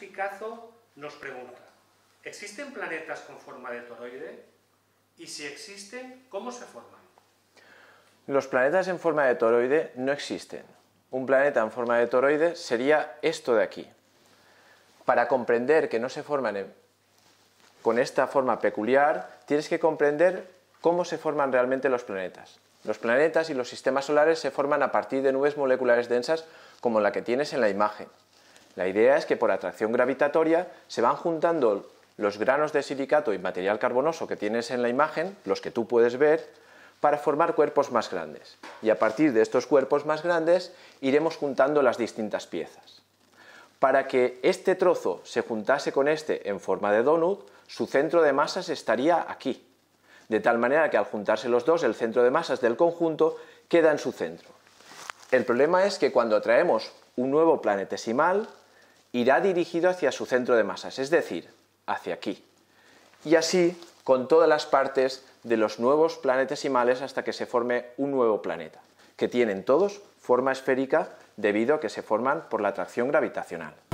Picazo nos pregunta, ¿existen planetas con forma de toroide? Y si existen, ¿cómo se forman? Los planetas en forma de toroide no existen. Un planeta en forma de toroide sería esto de aquí. Para comprender que no se forman con esta forma peculiar, tienes que comprender cómo se forman realmente los planetas. Los planetas y los sistemas solares se forman a partir de nubes moleculares densas como la que tienes en la imagen. La idea es que por atracción gravitatoria se van juntando los granos de silicato y material carbonoso que tienes en la imagen, los que tú puedes ver, para formar cuerpos más grandes. Y a partir de estos cuerpos más grandes iremos juntando las distintas piezas. Para que este trozo se juntase con este en forma de donut, su centro de masas estaría aquí, de tal manera que al juntarse los dos el centro de masas del conjunto queda en su centro. El problema es que cuando atraemos un nuevo planetesimal, irá dirigido hacia su centro de masas, es decir, hacia aquí. Y así con todas las partes de los nuevos planetesimales hasta que se forme un nuevo planeta, que tienen todos forma esférica debido a que se forman por la atracción gravitacional.